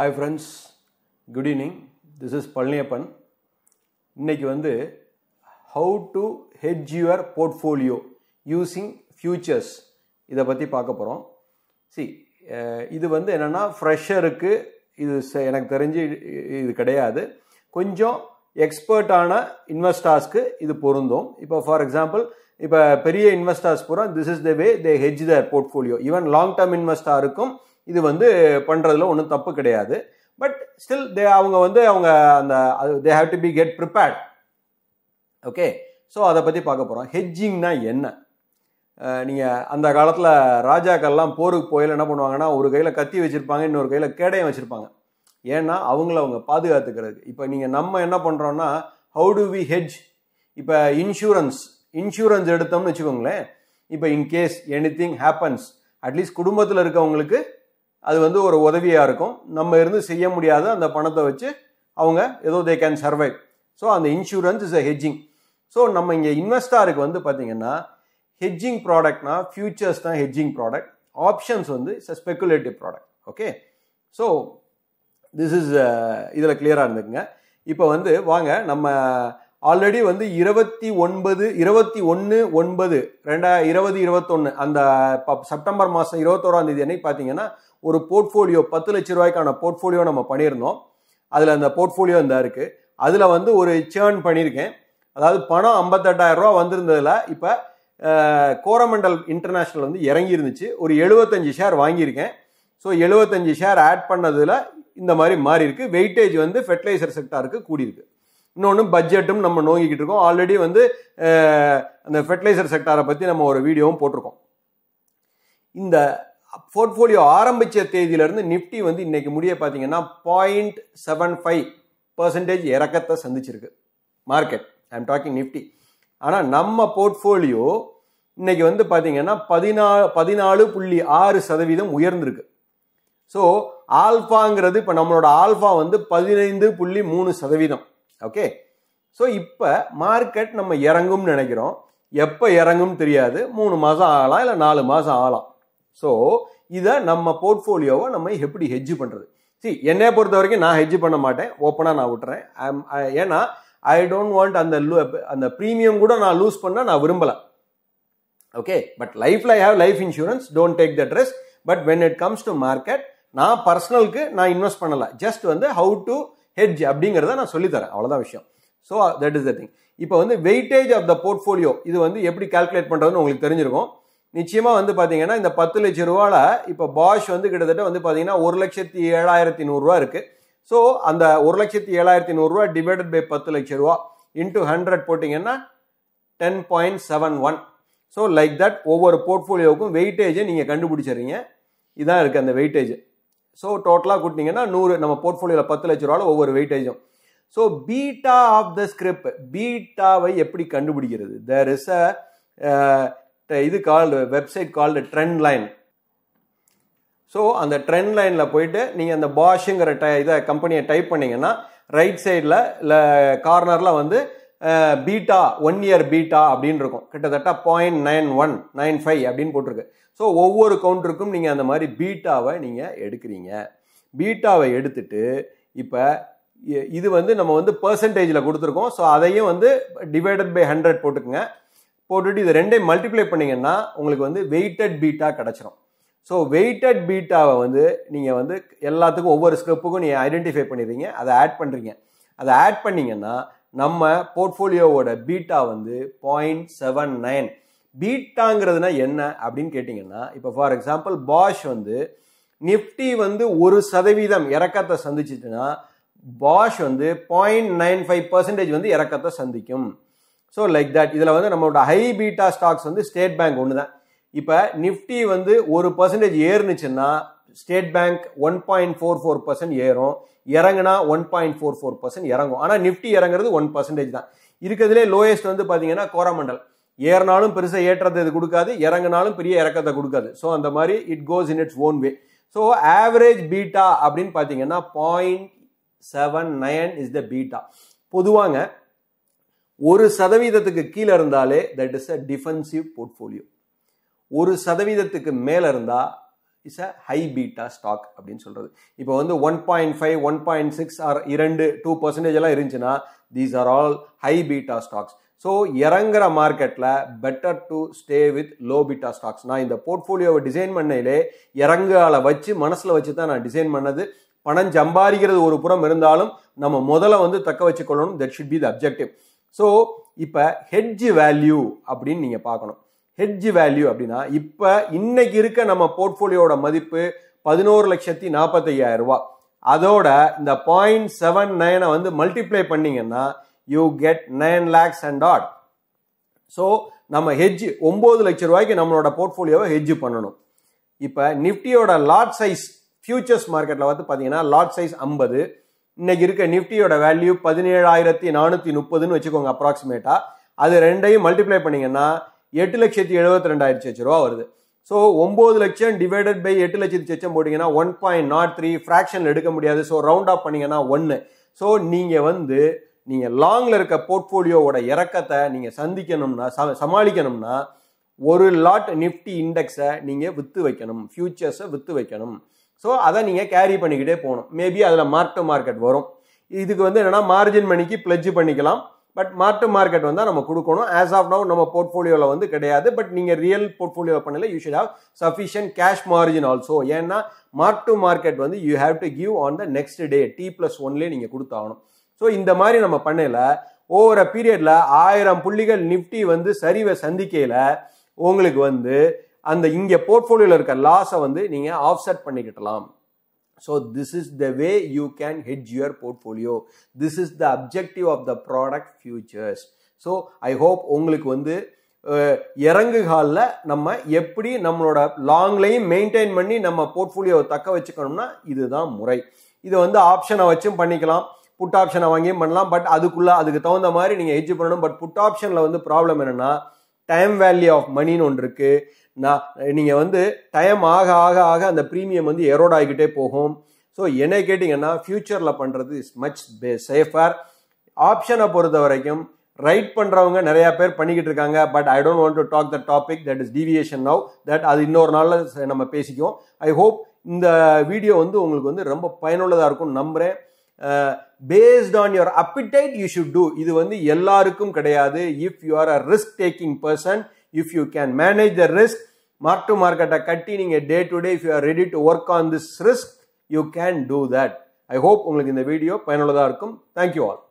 hi friends good evening this is Palaniappan இன்றைக்கி வந்து how to hedge your portfolio using futures இதை பற்றி பார்க்க போகிறோம் சி இது வந்து என்னென்னா ஃப்ரெஷருக்கு இது எனக்கு தெரிஞ்சு இது கிடையாது கொஞ்சம் எக்ஸ்பர்ட்டான இன்வெஸ்டார்ஸ்க்கு இது பொருந்தும் இப்போ ஃபார் எக்ஸாம்பிள் இப்போ பெரிய இன்வெஸ்டார்ஸ் பூரா this is the way they hedge their portfolio even long term இன்வெஸ்டாருக்கும் இருக்கும் இது வந்து பண்ணுறதுல ஒன்றும் தப்பு கிடையாது பட் ஸ்டில் தே அவங்க வந்து அவங்க அந்த they have to be get prepared okay so அதை பற்றி பார்க்க போகிறோம் ஹெஜ்ஜிங்னா என்ன நீங்கள் அந்த காலத்தில் ராஜாக்கள்லாம் போருக்கு போயில் என்ன பண்ணுவாங்கன்னா ஒரு கையில் கத்தி வச்சுருப்பாங்க இன்னொரு கையில் கேடையும் வச்சுருப்பாங்க ஏன்னா அவங்கள அவங்க பாதுகாத்துக்கிறதுக்கு இப்போ நீங்கள் நம்ம என்ன பண்ணுறோன்னா ஹவு டு வி ஹெட்ஜ் இப்போ இன்சூரன்ஸ் இன்சூரன்ஸ் எடுத்தோம்னு வச்சுக்கோங்களேன் இப்போ in case anything happens at least குடும்பத்தில் இருக்கவங்களுக்கு அது வந்து ஒரு உதவியாக இருக்கும் நம்ம இருந்து செய்ய முடியாத அந்த பணத்தை வச்சு அவங்க ஏதோ தே கேன் சர்வை ஸோ அந்த insurance is a hedging so நம்ம இங்கே இன்வெஸ்டாருக்கு வந்து பார்த்தீங்கன்னா ஹெஜ்ஜிங் ப்ராடக்ட்னா ஃபியூச்சர்ஸ் தான் ஹெஜ்ஜிங் ப்ராடக்ட் ஆப்ஷன்ஸ் வந்து it's a speculative product okay so this is இதில் கிளியராக இருந்துக்குங்க இப்போ வந்து வாங்க நம்ம ஆல்ரெடி வந்து இருபத்தி ஒன்பது இருபத்தி ஒன்று ஒன்பது ரெண்டாயிரம் இருபது இருபத்தொன்று அந்த செப்டம்பர் மாதம் இருபத்தோராந்தேதி அன்னைக்கு பார்த்தீங்கன்னா ஒரு போர்ட்ஃபோலியோ பத்து லட்ச ரூபாய்க்கான போர்ட்ஃபோலியோ நம்ம பண்ணியிருந்தோம் அதில் அந்த போர்ட்ஃபோலியோ இந்த இருக்குது அதில் வந்து ஒரு சேர்ன் பண்ணியிருக்கேன் அதாவது பணம் ஐம்பத்தெட்டாயிரம் ரூபா வந்திருந்ததில் இப்போ கோரமண்டல் இன்டர்நேஷ்னல் வந்து இறங்கி இருந்துச்சு ஒரு எழுபத்தஞ்சு ஷேர் வாங்கியிருக்கேன் ஸோ எழுபத்தஞ்சு ஷேர் ஆட் பண்ணதில் இந்த மாதிரி மாறி இருக்கு வெயிட்டேஜ் வந்து ஃபெர்டிலைசர் செக்டாருக்கு கூடியிருக்கு இன்னொன்று பட்ஜெட்டும் நம்ம நோங்கிக்கிட்டு இருக்கோம் ஆல்ரெடி வந்து அந்த ஃபெர்டிலைசர் செக்டாரை பற்றி நம்ம ஒரு வீடியோவும் போட்டிருக்கோம் இந்த போர்ட்ஃபோலியோ ஆரம்பித்த தேதியிலேருந்து நிஃப்டி வந்து இன்றைக்கி முடிய பார்த்தீங்கன்னா பாயிண்ட் செவன் ஃபைவ் பர்சன்டேஜ் இறக்கத்தை சந்திச்சிருக்கு market I am talking Nifty ஆனால் நம்ம போர்ட்ஃபோலியோ இன்னைக்கு வந்து பார்த்தீங்கன்னா பதினாலு பதினாலு புள்ளி ஆறு சதவீதம் உயர்ந்திருக்கு ஸோ ஆல்ஃபாங்கிறது இப்போ நம்மளோட ஆல்ஃபா வந்து பதினைந்து புள்ளி மூணு சதவீதம் ஓகே ஸோ இப்போ மார்க்கெட் நம்ம இறங்கும்னு நினைக்கிறோம் எப்போ இறங்கும்னு தெரியாது மூணு மாதம் ஆகலாம் இல்லை நாலு மாதம் ஆகலாம் ஸோ இதை நம்ம போர்ட்ஃபோலியோவை நம்ம எப்படி ஹெஜ்ஜு பண்ணுறது சி என்னை பொறுத்த வரைக்கும் நான் ஹெஜ்ஜு பண்ண மாட்டேன் ஓப்பனாக நான் விட்டுறேன் ஏன்னா ஐ டோன்ட் வாண்ட் அந்த லூ அந்த ப்ரீமியம் கூட நான் லூஸ் பண்ணால் நான் விரும்பலை ஓகே பட் லைஃப்பில் I have life insurance don't take that dress but when it comes to market நான் பர்சனலுக்கு நான் இன்வெஸ்ட் பண்ணலை ஜஸ்ட் வந்து ஹவு டு ஹெட்ஜ் அப்படிங்கிறத நான் சொல்லித்தரேன் அவ்வளோதான் விஷயம் so that is the thing இப்போ வந்து வெயிட்டேஜ் ஆஃப் த போர்ட்ஃபோலியோ இது வந்து எப்படி கால்குலேட் பண்ணுறதுன்னு உங்களுக்கு தெரிஞ்சிருக்கும் நிச்சயமாக வந்து பார்த்தீங்கன்னா இந்த பத்து லட்ச ரூபாவில் இப்போ பாஷ் வந்து கிட்டத்தட்ட வந்து பார்த்தீங்கன்னா ஒரு லட்சத்தி ஏழாயிரத்தி நூறுரூவா இருக்குது ஸோ அந்த ஒரு லட்சத்தி ஏழாயிரத்தி நூறுரூவா டிவைடட் பை பத்து லட்ச ரூபா இன்ட்டு ஹண்ட்ரட் போட்டிங்கன்னா ten point seven one so like that ஒவ்வொரு போர்ட்ஃபோலியோவுக்கும் வெயிட்டேஜை நீங்கள் கண்டுபிடிச்சிடுறீங்க இதான் இருக்குது அந்த வெயிட்டேஜ் ஸோ டோட்டலாக கூட்டிங்கன்னா நூறு நம்ம போர்ட்ஃபோலியோவில் பத்து லட்ச ரூபாவில் ஒவ்வொரு வெயிட்டேஜும் so beta of the script பீட்டாவை எப்படி கண்டுபிடிக்கிறது தேர் இஸ் அ இது called website called trend line so அந்த ட்ரெண்ட் லைனில் போயிட்டு நீங்கள் அந்த பாஷுங்கிற டை இதை கம்பெனியை டைப் பண்ணிங்கன்னா ரைட் சைடில் இல்லை கார்னரில் வந்து பீட்டா ஒன் இயர் பீட்டா அப்படின்னு இருக்கும் கிட்டத்தட்ட point nine one nine five அப்படின்னு போட்டிருக்கு ஸோ ஒவ்வொரு கவுண்டருக்கும் நீங்கள் அந்த மாதிரி பீட்டாவை நீங்கள் எடுக்கிறீங்க பீட்டாவை எடுத்துட்டு இப்போ இது வந்து நம்ம வந்து பர்சன்டேஜில் கொடுத்துருக்கோம் ஸோ அதையும் வந்து டிவைடட் பை ஹண்ட்ரட் போட்டுக்கோங்க போட்டுட்டு இது ரெண்டையும் மல்டிப்ளை பண்ணிங்கன்னா உங்களுக்கு வந்து வெயிட்டட் பீட்டா கிடச்சிரும் ஸோ வெயிட்டட் பீட்டாவை வந்து நீங்கள் வந்து எல்லாத்துக்கும் ஒவ்வொரு ஸ்டெப்புக்கும் நீங்கள் ஐடென்டிஃபை பண்ணிடுறீங்க அதை ஆட் பண்ணுறீங்க அதை ஆட் பண்ணிங்கன்னா நம்ம போர்ட்ஃபோலியோவோட பீட்டா வந்து பாயிண்ட் செவன் நைன் பீட்டாங்கிறதுனா என்ன அப்படின்னு கேட்டிங்கன்னா இப்போ ஃபார் எக்ஸாம்பிள் பாஷ் வந்து நிஃப்டி வந்து ஒரு சதவீதம் இறக்கத்தை சந்திச்சிட்டுன்னா பாஷ் வந்து பாயிண்ட் நைன் ஃபைவ் பர்சன்டேஜ் வந்து இறக்கத்தை சந்திக்கும் ஸோ லைக் தட் இதில் வந்து நம்மளோட ஹை பீட்டா ஸ்டாக்ஸ் வந்து ஸ்டேட் பேங்க் ஒன்று தான் இப்போ நிஃப்டி வந்து ஒரு பர்சன்டேஜ் ஏறுனுச்சுன்னா State Bank one point four four percent ஏறும் இறங்குனா one point four four percent இறங்கும் ஆனால் நிஃப்டி இறங்குறது ஒன் பர்சன்டேஜ் தான் இருக்கிறதுலே லோயஸ்ட் வந்து பார்த்தீங்கன்னா கோரமண்டல் ஏறினாலும் பெருசாக ஏற்றத்தை இது கொடுக்காது இறங்கினாலும் பெரிய இறக்கத்தை கொடுக்காது ஸோ அந்த மாதிரி it goes in its own way so average beta அப்படின்னு பார்த்தீங்கன்னா point seven nine is the beta பொதுவாங்க ஒரு சதவீதத்துக்கு கீழே இருந்தாலே that is a defensive portfolio ஒரு சதவீதத்துக்கு மேலே இருந்தால் is a high beta stock அப்படின்னு சொல்கிறது இப்போ வந்து one point five one point six or இரண்டு டூ பர்சன்டேஜ் எல்லாம் இருந்துச்சுன்னா these are all high beta stocks so இறங்குற மார்க்கெட்டில் better to stay with low beta stocks நான் இந்த போர்ட்ஃபோலியோவை டிசைன் பண்ணையிலே இறங்கால வச்சு மனசில் வச்சு தான் நான் டிசைன் பண்ணது பணம் சம்பாதிக்கிறது ஒரு புறம் இருந்தாலும் நம்ம முதல்ல வந்து தக்க வச்சுக்கொள்ளணும் that should be the objective so இப்போ ஹெட்ஜ் வேல்யூ அப்படின்னு நீங்கள் பார்க்கணும் ஹெட்ஜ் வேல்யூ அப்படின்னா இப்போ இன்னைக்கு இருக்க நம்ம போர்ட்ஃபோலியோட மதிப்பு பதினோரு லட்சத்தி நாற்பத்தையாயிரம் ரூபா அதோட இந்த பாயிண்ட் செவன் நைனை வந்து மல்டிப்ளை பண்ணிங்கன்னா you get nine lakhs and add so நம்ம ஹெஜ் ஒம்பது லட்ச ரூபாய்க்கு நம்மளோட போர்ட்ஃபோலியோவை ஹெஜ் பண்ணணும் இப்போ நிஃப்டியோட லார்ட் சைஸ் ஃபியூச்சர்ஸ் மார்க்கெட்டில் வந்து பார்த்தீங்கன்னா லார்ட் சைஸ் ஐம்பது இன்னைக்கு இருக்க நிஃப்டியோட வேல்யூ பதினேழாயிரத்தி நானூற்றி முப்பதுன்னு வச்சுக்கோங்க அப்ராக்சிமேட்டாக அது ரெண்டையும் மல்டிப்ளை பண்ணிங்கன்னா எட்டு லட்சத்தி எழுபத்தி ரெண்டாயிரத்தி லட்ச ரூபா வருது ஸோ ஒம்பது லட்சம் டிவைடட் பை எட்டு லட்சத்து லட்சம் போட்டிங்கன்னா one point not three fraction எடுக்க முடியாது ஸோ ரவுண்ட் ஆஃப் பண்ணிங்கன்னா ஒன்று ஸோ நீங்கள் வந்து நீங்கள் லாங்கில் இருக்க போர்ட்ஃபோலியோவோட இறக்கத்தை நீங்கள் சந்திக்கணும்னா சமாளிக்கணும்னா ஒரு லாட் நிஃப்டி இண்டெக்ஸை நீங்கள் விற்று வைக்கணும் ஃபியூச்சர்ஸை விற்று வைக்கணும் ஸோ அதை நீங்கள் கேரி பண்ணிக்கிட்டே போகணும் மேபி அதில் மார்க் டு மார்க்கெட் வரும் இதுக்கு வந்து என்னென்னா மார்ஜின் மணிக்கு பிளட்ஜ் பண்ணிக்கலாம் பட் மார்க் டு மார்க்கெட் வந்தால் நம்ம கொடுக்கணும் ஆஸ் ஆஃப் நவு நம்ம போர்ட்ஃபோலியோவில் வந்து கிடையாது பட் நீங்கள் ரியல் போர்ட்ஃபோலியோ பண்ணல you should have sufficient cash margin also ஏன்னா மார்க் டு மார்க்கெட் வந்து you have to give on the next day T plus ஒன்லேயே நீங்கள் கொடுத்தாகணும் ஸோ இந்த மாதிரி நம்ம பண்ணல ஒவ்வொரு பீரியடில் ஆயிரம் புள்ளிகள் நிஃப்டி வந்து சரிவை சந்திக்கையில் உங்களுக்கு வந்து அந்த இங்கே போர்ட்ஃபோலியோவில் இருக்க லாஸை வந்து நீங்கள் ஆஃப்செட் பண்ணிக்கிட்டலாம் so this is the way you can hedge your portfolio this is the objective of the product futures so I hope உங்களுக்கு வந்து இறங்கு காலில் நம்ம எப்படி நம்மளோட லாங்லையும் மெயின்டைன் பண்ணி நம்ம போர்ட்ஃபோலியோவை தக்க வச்சுக்கணும்னா இதுதான் முறை இது வந்து ஆப்ஷனை வச்சும் பண்ணிக்கலாம் புட் ஆப்ஷனை வாங்கியும் பண்ணலாம் பட் அதுக்குள்ளே அதுக்கு தகுந்த மாதிரி நீங்கள் ஹெட்ஜ் பண்ணணும் பட் புட் ஆப்ஷனில் வந்து ப்ராப்ளம் என்னென்னா டைம் வேல்யூ ஆஃப் மணின்னு ஒன்று இருக்குது நான் நீங்கள் வந்து டைம் ஆக ஆக ஆக அந்த ப்ரீமியம் வந்து எரோட் ஆகிக்கிட்டே போகும் ஸோ என்ன கேட்டிங்கன்னா ஃப்யூச்சரில் பண்ணுறது இஸ் மச் பே சேஃபர் ஆப்ஷனை பொறுத்த வரைக்கும் ரைட் பண்ணுறவங்க நிறையா பேர் பண்ணிக்கிட்டு இருக்காங்க but I don't want to talk the topic that is deviation now that அது இன்னொரு நாளில் நம்ம பேசிக்குவோம் ஐ ஹோப் இந்த வீடியோ வந்து உங்களுக்கு வந்து ரொம்ப பயனுள்ளதாக இருக்கும் நம்புகிறேன் based on your appetite you should do இது வந்து எல்லாருக்கும் கிடையாது if you are a risk taking person if you can manage the risk mark to market a continuing a day to day if you are ready to work on this risk you can do that i hope ungalku indha video payanulla thank you all